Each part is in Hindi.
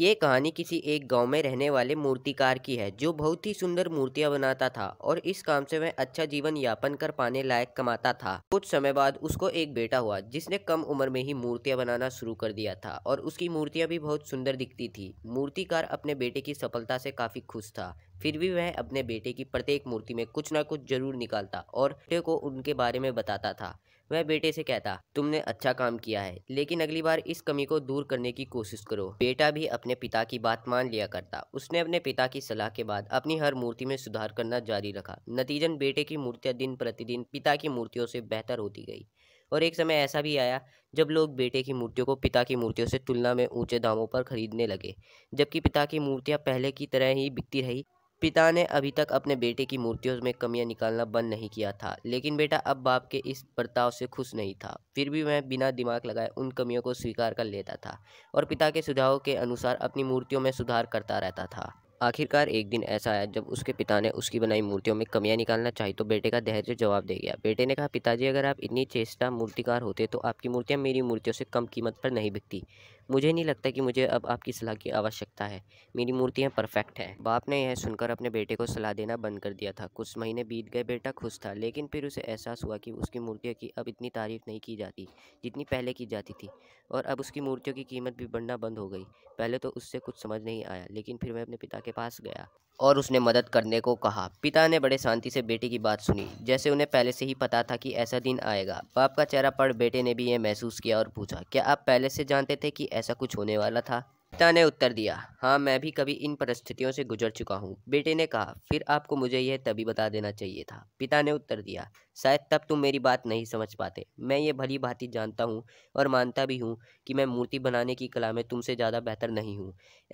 ये कहानी किसी एक गांव में रहने वाले मूर्तिकार की है जो बहुत ही सुंदर मूर्तियां बनाता था और इस काम से वह अच्छा जीवन यापन कर पाने लायक कमाता था कुछ समय बाद उसको एक बेटा हुआ जिसने कम उम्र में ही मूर्तियां बनाना शुरू कर दिया था और उसकी मूर्तियां भी बहुत सुंदर दिखती थी मूर्तिकार अपने बेटे की सफलता से काफी खुश था फिर भी वह अपने बेटे की प्रत्येक मूर्ति में कुछ ना कुछ जरूर निकालता और बेटे को उनके बारे में बताता था वह बेटे से कहता तुमने अच्छा काम किया है लेकिन अगली बार इस कमी को दूर करने की कोशिश करो बेटा भी अपने पिता की बात मान लिया करता उसने अपने पिता की सलाह के बाद अपनी हर मूर्ति में सुधार करना जारी रखा नतीजन बेटे की मूर्तियाँ दिन प्रतिदिन पिता की मूर्तियों से बेहतर होती गई और एक समय ऐसा भी आया जब लोग बेटे की मूर्तियों को पिता की मूर्तियों से तुलना में ऊंचे दामों पर खरीदने लगे जबकि पिता की मूर्तियां पहले की तरह ही बिकती रही पिता ने अभी तक अपने बेटे की मूर्तियों में कमियां निकालना बंद नहीं किया था लेकिन बेटा अब बाप के इस बर्ताव से खुश नहीं था फिर भी वह बिना दिमाग लगाए उन कमियों को स्वीकार कर लेता था और पिता के सुझावों के अनुसार अपनी मूर्तियों में सुधार करता रहता था आखिरकार एक दिन ऐसा आया जब उसके पिता ने उसकी बनाई मूर्तियों में कमियां निकालना चाहिए तो बेटे का धैर्य जवाब दे गया बेटे ने कहा पिताजी अगर आप इतनी चेष्टा मूर्तिकार होते तो आपकी मूर्तियां मेरी मूर्तियों से कम कीमत पर नहीं बिकती मुझे नहीं लगता कि मुझे अब आपकी सलाह की आवश्यकता है मेरी मूर्तियाँ परफेक्ट हैं बाप ने यह सुनकर अपने बेटे को सलाह देना बंद कर दिया था कुछ महीने बीत गए बेटा खुश था लेकिन फिर उसे एहसास हुआ कि उसकी मूर्तियों की अब इतनी तारीफ़ नहीं की जाती जितनी पहले की जाती थी और अब उसकी मूर्तियों की कीमत भी बढ़ना बंद हो गई पहले तो उससे कुछ समझ नहीं आया लेकिन फिर मैं अपने पिता के पास गया और उसने मदद करने को कहा पिता ने बड़े शांति से बेटे की बात सुनी जैसे उन्हें पहले से ही पता था कि ऐसा दिन आएगा बाप का चेहरा पढ़ बेटे ने भी यह महसूस किया और पूछा क्या आप पहले से जानते थे कि ऐसा कुछ होने वाला था पिता ने उत्तर दिया हाँ मैं भी कभी इन परिस्थितियों से गुजर चुका हूँ बेटे ने कहा फिर आपको मुझे यह तभी बता देना चाहिए था पिता ने उत्तर दिया शायद तब तुम मेरी बात नहीं समझ पाते मैं ये भली भांति जानता हूँ और मानता भी हूँ कि मैं मूर्ति बनाने की कला में तुमसे ज़्यादा बेहतर नहीं हूँ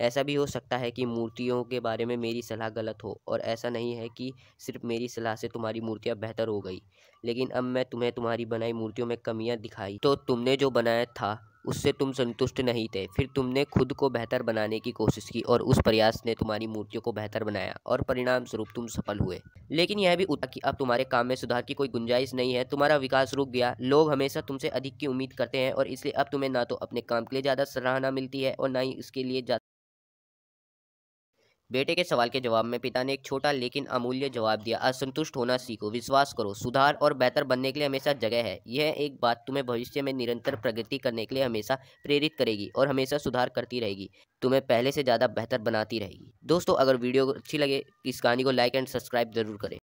ऐसा भी हो सकता है कि मूर्तियों के बारे में मेरी सलाह गलत हो और ऐसा नहीं है कि सिर्फ मेरी सलाह से तुम्हारी मूर्तियाँ बेहतर हो गई लेकिन अब मैं तुम्हें तुम्हारी बनाई मूर्तियों में कमियाँ दिखाई तो तुमने जो बनाया था उससे तुम संतुष्ट नहीं थे फिर तुमने खुद को बेहतर बनाने की कोशिश की और उस प्रयास ने तुम्हारी मूर्तियों को बेहतर बनाया और परिणाम स्वरूप तुम सफल हुए लेकिन यह भी उठा कि अब तुम्हारे काम में सुधार की कोई गुंजाइश नहीं है तुम्हारा विकास रुक गया लोग हमेशा तुमसे अधिक की उम्मीद करते हैं और इसलिए अब तुम्हें ना तो अपने काम के लिए ज़्यादा सराहना मिलती है और ना ही इसके लिए बेटे के सवाल के जवाब में पिता ने एक छोटा लेकिन अमूल्य जवाब दिया असंतुष्ट होना सीखो विश्वास करो सुधार और बेहतर बनने के लिए हमेशा जगह है यह एक बात तुम्हें भविष्य में निरंतर प्रगति करने के लिए हमेशा प्रेरित करेगी और हमेशा सुधार करती रहेगी तुम्हें पहले से ज़्यादा बेहतर बनाती रहेगी दोस्तों अगर वीडियो अच्छी लगे इस कहानी को लाइक एंड सब्सक्राइब जरूर करें